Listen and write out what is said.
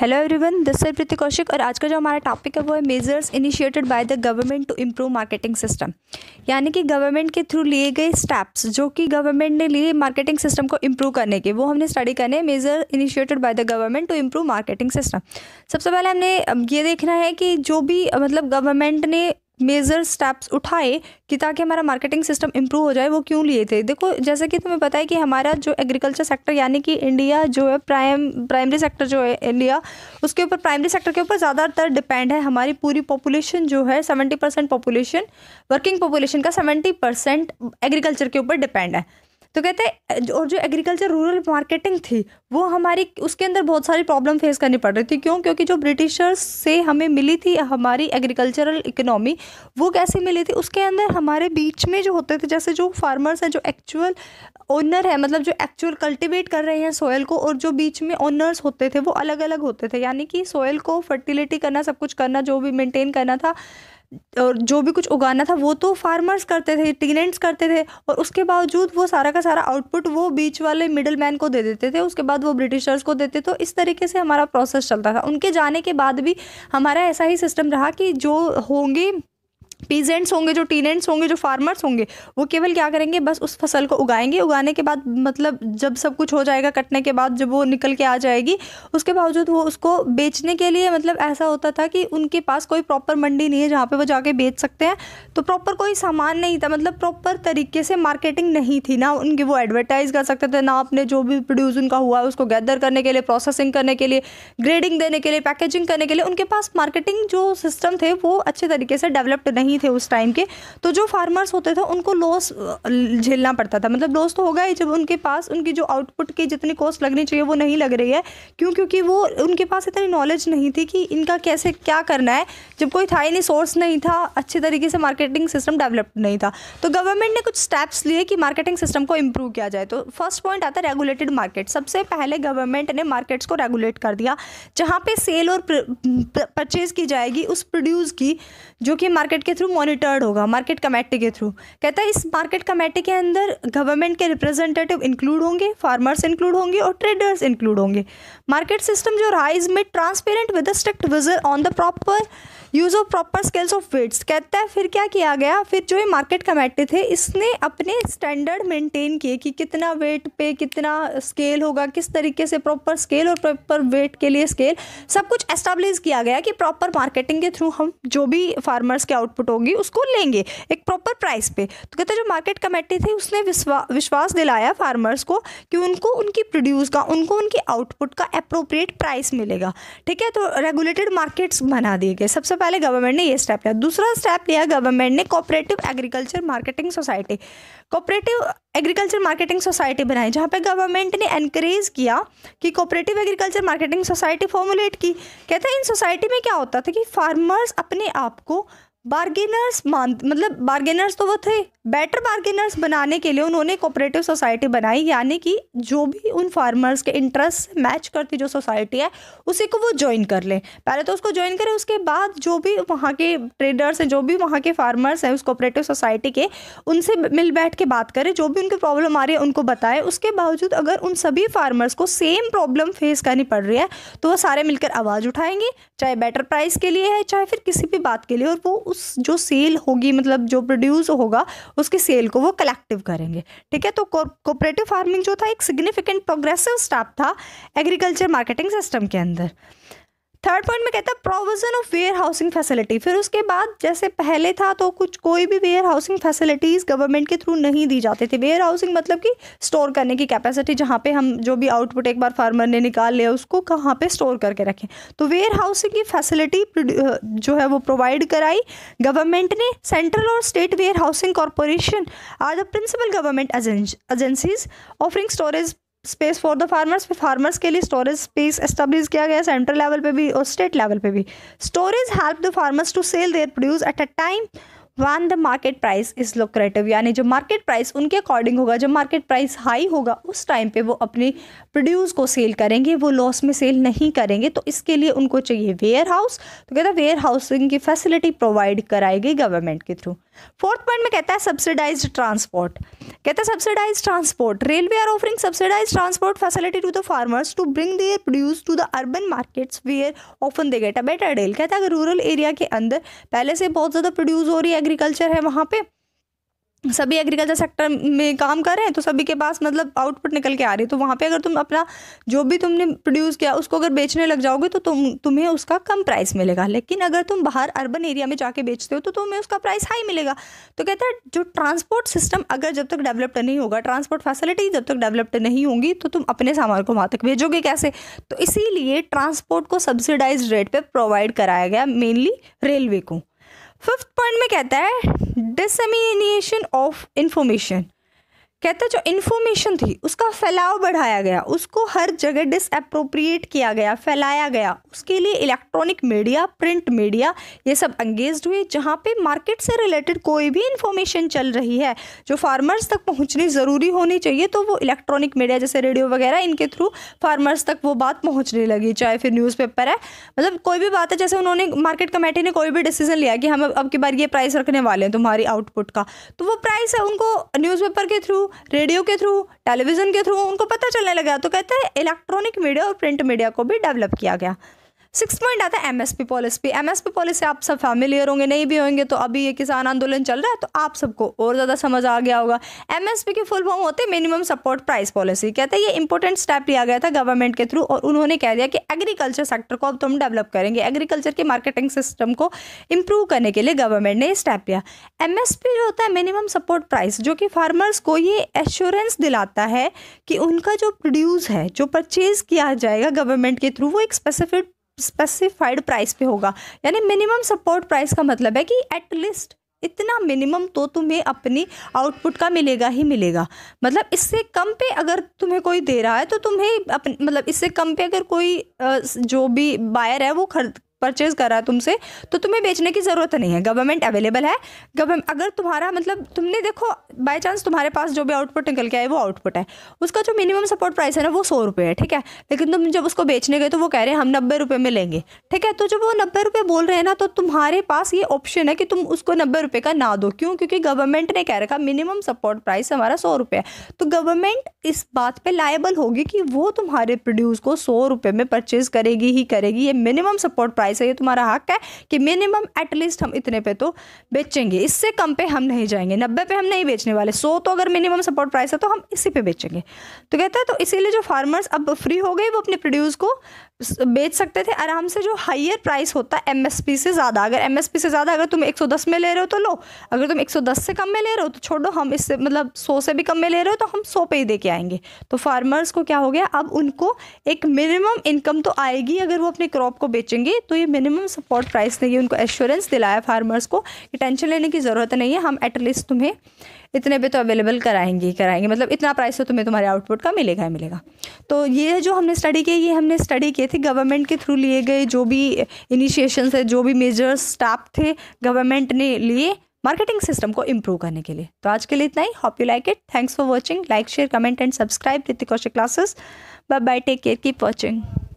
hello everyone this is Preeti Kaushik और आज का जो हमारा टॉपिक है वो है measures initiated by the government to improve marketing system यानी कि गवर्नमेंट के थ्रू लिए गए स्टेप्स जो कि गवर्नमेंट ने लिए मार्केटिंग सिस्टम को इम्प्रूव करने के वो हमने स्टडी करने हैं major initiated by the government to improve marketing system सबसे पहले हमने ये देखना है कि जो भी मतलब गवर्नमेंट ने मेजर स्टेप्स उठाए कि ताकि हमारा मार्केटिंग सिस्टम इम्प्रूव हो जाए वो क्यों लिए थे देखो जैसे कि तुम्हें पता है कि हमारा जो एग्रीकल्चर सेक्टर यानी कि इंडिया जो है प्राइम प्राइमरी सेक्टर जो है इंडिया उसके ऊपर प्राइमरी सेक्टर के ऊपर ज़्यादातर डिपेंड है हमारी पूरी पॉपुलेशन जो है seventy percent population working population का सेवेंटी परसेंट एग्रीकल्चर के ऊपर डिपेंड है तो कहते हैं और जो एग्रीकल्चर रूरल मार्केटिंग थी वो हमारी उसके अंदर बहुत सारी प्रॉब्लम फेस करनी पड़ रही थी क्यों क्योंकि जो ब्रिटिशर्स से हमें मिली थी हमारी एग्रीकल्चरल इकोनॉमी वो कैसे मिली थी उसके अंदर हमारे बीच में जो होते थे जैसे जो फार्मर्स हैं जो एक्चुअल ओनर है मतलब जो एक्चुअल कल्टिवेट कर रहे हैं सोयल को और जो बीच में ओनर्स होते थे वो अलग अलग होते थे यानी कि सोयल को फर्टिलिटी करना सब कुछ करना जो भी मेंटेन करना था और जो भी कुछ उगाना था वो तो फार्मर्स करते थे टीनेंट्स करते थे और उसके बावजूद वो सारा का सारा आउटपुट वो बीच वाले मिडिल मैन को दे देते थे उसके बाद वो ब्रिटिशर्स को देते तो इस तरीके से हमारा प्रोसेस चलता था उनके जाने के बाद भी हमारा ऐसा ही सिस्टम रहा कि जो होंगे पीजेंट्स होंगे जो टीनेंट्स होंगे जो फार्मर्स होंगे वो केवल क्या करेंगे बस उस फसल को उगाएंगे उगाने के बाद मतलब जब सब कुछ हो जाएगा कटने के बाद जब वो निकल के आ जाएगी उसके बावजूद वो उसको बेचने के लिए मतलब ऐसा होता था कि उनके पास कोई प्रॉपर मंडी नहीं है जहाँ पर वो जाके बेच सकते हैं तो प्रॉपर कोई सामान नहीं था मतलब प्रॉपर तरीके से मार्केटिंग नहीं थी ना उनकी वो एडवर्टाइज़ कर सकते थे ना अपने जो भी प्रोड्यूस उनका हुआ है उसको गैदर करने के लिए प्रोसेसिंग करने के लिए ग्रेडिंग देने के लिए पैकेजिंग करने के लिए उनके पास मार्केटिंग जो सिस्टम थे वो अच्छे तरीके से डेवलप्ड नहीं नहीं थे उस टाइम के तो जो फार्मर्स होते थे उनको लॉस झेलना पड़ता था मतलब लॉस तो होगा ही जब उनके पास उनकी जो आउटपुट की जितनी कॉस्ट लगनी चाहिए वो नहीं लग रही है क्यों क्योंकि वो उनके पास इतनी नॉलेज नहीं थी कि इनका कैसे क्या करना है जब कोई था ही नहीं सोर्स नहीं था अच्छे तरीके से मार्केटिंग सिस्टम डेवलप नहीं था तो गवर्नमेंट ने कुछ स्टेप्स लिए कि मार्केटिंग सिस्टम को इम्प्रूव किया जाए तो फर्स्ट पॉइंट आता है रेगुलेटेड मार्केट सबसे पहले गवर्नमेंट ने मार्केट्स को रेगुलेट कर दिया जहाँ पे सेल और परचेज की जाएगी उस प्रोड्यूस की जो कि मार्केट के थ्रू मॉनिटर्ड होगा मार्केट कमेटी के थ्रू कहता है इस मार्केट कमेटी के अंदर गवर्नमेंट के रिप्रेजेंटेटिव इंक्लूड होंगे फार्मर्स इंक्लूड होंगे और ट्रेडर्स इंक्लूड होंगे मार्केट सिस्टम जो राइज में transparent with strict vigil on the proper use of proper scales of weights कहता है फिर क्या किया गया फिर जो ये मार्केट कमेटी थे इसने अपने स्टैंडर्ड मेंटेन किए कि कितना वेट पे कितना स्केल होगा किस तरीके से प्रॉपर स्केल और प्रॉपर वेट के लिए स्केल सब कुछ एस्टेब्लिश किया गया कि प्रॉपर मार्केटिंग के थ्रू हम जो भी फार्मर्स के आउटपुट होगी उसको लेंगे एक प्रॉपर प्राइस पे तो कहते जो मार्केट कमेटी थी उसने विश्वा, विश्वास दिलाया फार्मर्स को कि उनको उनकी प्रोड्यूस का उनको उनकी आउटपुट का अप्रोप्रिएट प्राइस मिलेगा ठीक है तो रेगुलेटेड मार्केट्स बना दिए गए सबसे पहले गवर्नमेंट ने ये स्टेप लिया दूसरा स्टेप लिया गवर्नमेंट ने cooperative agriculture marketing society cooperative agriculture marketing society बनाई जहाँ पे गवर्नमेंट ने एनकरेज किया कि cooperative agriculture marketing society formulate की कहते हैं इन सोसाइटी में क्या होता था कि फार्मर्स अपने आप को बार्गेनर्स मान मतलब बार्गेनर्स तो वो थे बेटर बार्गेनर्स बनाने के लिए उन्होंने कोऑपरेटिव सोसाइटी बनाई यानी कि जो भी उन फार्मर्स के इंटरेस्ट मैच करती जो सोसाइटी है उसी को वो ज्वाइन कर लें पहले तो उसको ज्वाइन करें उसके बाद जो भी वहाँ के ट्रेडर्स हैं जो भी वहाँ के फार्मर्स हैं उस कोऑपरेटिव सोसाइटी के उनसे मिल बैठ के बात करें जो भी उनकी प्रॉब्लम आ रही है उनको बताएं उसके बावजूद अगर उन सभी फार्मर्स को सेम प्रॉब्लम फेस करनी पड़ रही है तो वो सारे मिलकर आवाज़ उठाएंगे चाहे बेटर प्राइस के लिए है चाहे फिर किसी भी बात के लिए और वो उस जो सेल होगी मतलब जो प्रोड्यूस होगा उसकी सेल को वो कलेक्टिव करेंगे ठीक है तो कोऑपरेटिव फार्मिंग जो था एक सिग्निफिकेंट प्रोग्रेसिव स्टेप था एग्रीकल्चर मार्केटिंग सिस्टम के अंदर थर्ड पॉइंट में कहता है provision of warehousing facility फिर उसके बाद जैसे पहले था तो कुछ कोई भी वेयर हाउसिंग फैसिलिटीज़ गवर्नमेंट के थ्रू नहीं दी जाती थी वेयर हाउसिंग मतलब कि स्टोर करने की कैपेसिटी जहाँ पे हम जो भी आउटपुट एक बार फार्मर ने निकाल लिया उसको कहाँ पे स्टोर करके रखें तो वेयर हाउसिंग की फैसिलिटी जो है वो प्रोवाइड कराई गवर्नमेंट ने सेंट्रल और state warehousing corporation are the principal government agencies offering storage space for the farmers farmers के लिए स्टोरेज स्पेस एस्टेब्लिश किया गया सेंट्रल लेवल पे भी और स्टेट लेवल पे भी storage help the farmers to sell their produce at a time when the market price is lucrative यानी जो मार्केट प्राइस उनके अकॉर्डिंग होगा जब मार्केट प्राइस हाई होगा उस टाइम पे वो अपने प्रोड्यूस को सेल करेंगे वो लॉस में सेल नहीं करेंगे तो इसके लिए उनको चाहिए वेयर हाउस तो कहता है वेयर हाउसिंग की फैसिलिटी प्रोवाइड कराई गई गवर्नमेंट के थ्रू फोर्थ पॉइंट में कहता है सब्सिडाइज ट्रांसपोर्ट कहता है subsidize transport railway are offering subsidize transport facility to the farmers to bring their produce to the urban markets where often they get a better deal कहता है अगर rural area के अंदर पहले से बहुत ज़्यादा प्रोड्यूस हो रही है एग्रीकल्चर है वहाँ पे सभी एग्रीकल्चर सेक्टर में काम कर रहे हैं तो सभी के पास मतलब आउटपुट निकल के आ रही है तो वहाँ पे अगर तुम अपना जो भी तुमने प्रोड्यूस किया उसको अगर बेचने लग जाओगे तो तुम तुम्हें उसका कम प्राइस मिलेगा लेकिन अगर तुम बाहर अर्बन एरिया में जाके बेचते हो तो तुम्हें उसका प्राइस हाई मिलेगा तो कहता है जो ट्रांसपोर्ट सिस्टम अगर जब तक डेवलप्ड नहीं होगा ट्रांसपोर्ट फैसिलिटी जब तक डेवलप्ड नहीं होगी तो तुम अपने सामान को वहाँ तक भेजोगे कैसे तो इसीलिए ट्रांसपोर्ट को सब्सिडाइज रेट पर प्रोवाइड कराया गया मेनली रेलवे को फिफ्थ पॉइंट में कहता है डिसमिनेशन ऑफ इंफॉर्मेशन कहता जो इन्फॉर्मेशन थी उसका फैलाव बढ़ाया गया उसको हर जगह डिसअप्रोप्रिएट किया गया फैलाया गया उसके लिए इलेक्ट्रॉनिक मीडिया प्रिंट मीडिया ये सब अंगेज हुए जहाँ पे मार्केट से रिलेटेड कोई भी इन्फॉर्मेशन चल रही है जो फार्मर्स तक पहुँचनी ज़रूरी होनी चाहिए तो वो इलेक्ट्रॉनिक मीडिया जैसे रेडियो वगैरह इनके थ्रू फार्मर्स तक वो बात पहुँचने लगी चाहे फिर न्यूज़पेपर है मतलब कोई भी बात है जैसे उन्होंने मार्केट कमेटी ने कोई भी डिसीजन लिया कि हम अब की बार ये प्राइस रखने वाले हैं तुम्हारी आउटपुट का तो वो प्राइस है उनको न्यूज़पेपर के थ्रू रेडियो के थ्रू टेलीविज़न के थ्रू उनको पता चलने लगा तो कहते हैं इलेक्ट्रॉनिक मीडिया और प्रिंट मीडिया को भी डेवलप किया गया सिक्स पॉइंट आता है एमएसपी पॉलिसी पे एमएसपी पॉलिसी आप सब फैमिलियर होंगे नहीं भी होंगे तो अभी ये किसान आंदोलन चल रहा है तो आप सबको और ज़्यादा समझ आ गया होगा एमएसपी के फुल फॉर्म होते हैं मिनिमम सपोर्ट प्राइस पॉलिसी कहते हैं ये इंपॉर्टेंट स्टेप लिया गया था गवर्नमेंट के थ्रू और उन्होंने कह दिया कि एग्रीकल्चर सेक्टर को अब तो हम डेवलप करेंगे एग्रीकल्चर के मार्केटिंग सिस्टम को इम्प्रूव करने के लिए गवर्नमेंट ने स्टेप लिया एम जो होता है मिनिमम सपोर्ट प्राइस जो कि फार्मर्स को ये एश्योरेंस दिलाता है कि उनका जो प्रोड्यूस है जो परचेज किया जाएगा गवर्नमेंट के थ्रू वो एक स्पेसिफिक स्पेसिफाइड प्राइस पे होगा यानी मिनिमम सपोर्ट प्राइस का मतलब है कि एटलीस्ट इतना मिनिमम तो तुम्हें अपनी आउटपुट का मिलेगा ही मिलेगा मतलब इससे कम पे अगर तुम्हें कोई दे रहा है तो तुम्हें अपन मतलब इससे कम पे अगर कोई जो भी बायर है वो खरीद परचेज कर रहा है तुमसे तो तुम्हें बेचने की ज़रूरत नहीं है गवर्नमेंट अवेलेबल है गवर्नमेंट अगर तुम्हारा मतलब तुमने देखो बाई चांस तुम्हारे पास जो भी आउटपुट निकल के आए वो आउटपुट है उसका जो मिनिमम सपोर्ट प्राइस है ना वो सौ रुपये है ठीक है लेकिन तुम जब उसको बेचने गए तो वो कह रहे हैं हम नब्बे रुपये में लेंगे ठीक है तो जब वो नब्बे रुपये बोल रहे हैं ना तो तुम्हारे पास ये ऑप्शन है कि तुम उसको नब्बे रुपये का ना दो क्यों क्योंकि गवर्नमेंट ने कह रखा मिनिमम सपोर्ट प्राइस हमारा सौ रुपये है तो गवर्नमेंट इस बात पर लाइबल होगी कि वो तुम्हारे प्रोड्यूस को सौ रुपये में परचेज करेगी ही करेगी ये मिनिमम सपोर्ट प्राइस प्राइस है ये तुम्हारा हक है कि मिनिमम एटलीस्ट हम इतने पे तो बेचेंगे इससे कम पे हम नहीं जाएंगे नब्बे पे हम नहीं बेचने वाले सौ तो अगर मिनिमम सपोर्ट प्राइस है तो हम इसी पे बेचेंगे तो कहता है तो इसीलिए जो फार्मर्स अब फ्री हो गए वो अपने प्रोड्यूस को बेच सकते थे आराम से जो हाइयर प्राइस होता है एमएसपी से ज़्यादा अगर एमएसपी से ज़्यादा अगर तुम 110 में ले रहे हो तो लो अगर तुम 110 से कम में ले रहे हो तो छोड़ो हम इससे मतलब 100 से भी कम में ले रहे हो तो हम 100 पे ही दे के आएंगे तो फार्मर्स को क्या हो गया अब उनको एक मिनिमम इनकम तो आएगी अगर वो अपने क्रॉप को बेचेंगे तो ये मिनिमम सपोर्ट प्राइस ने ये उनको एश्योरेंस दिलाया फार्मर्स को कि टेंशन लेने की ज़रूरत नहीं है हम एटलीस्ट तुम्हें इतने पे तो अवेलेबल कराएंगे ही कराएंगे मतलब इतना प्राइस तो तुम्हें तुम्हारे आउटपुट का मिलेगा ही मिलेगा तो ये जो हमने स्टडी किए ये हमने स्टडी किए थे गवर्नमेंट के थ्रू लिए गए जो भी इनिशिएशन है जो भी मेजर्स स्टाफ थे गवर्नमेंट ने लिए मार्केटिंग सिस्टम को इम्प्रूव करने के लिए तो आज के लिए इतना ही hop you like it thanks for watching like share comment and subscribe रितिकौशिक classes bye bye take care keep watching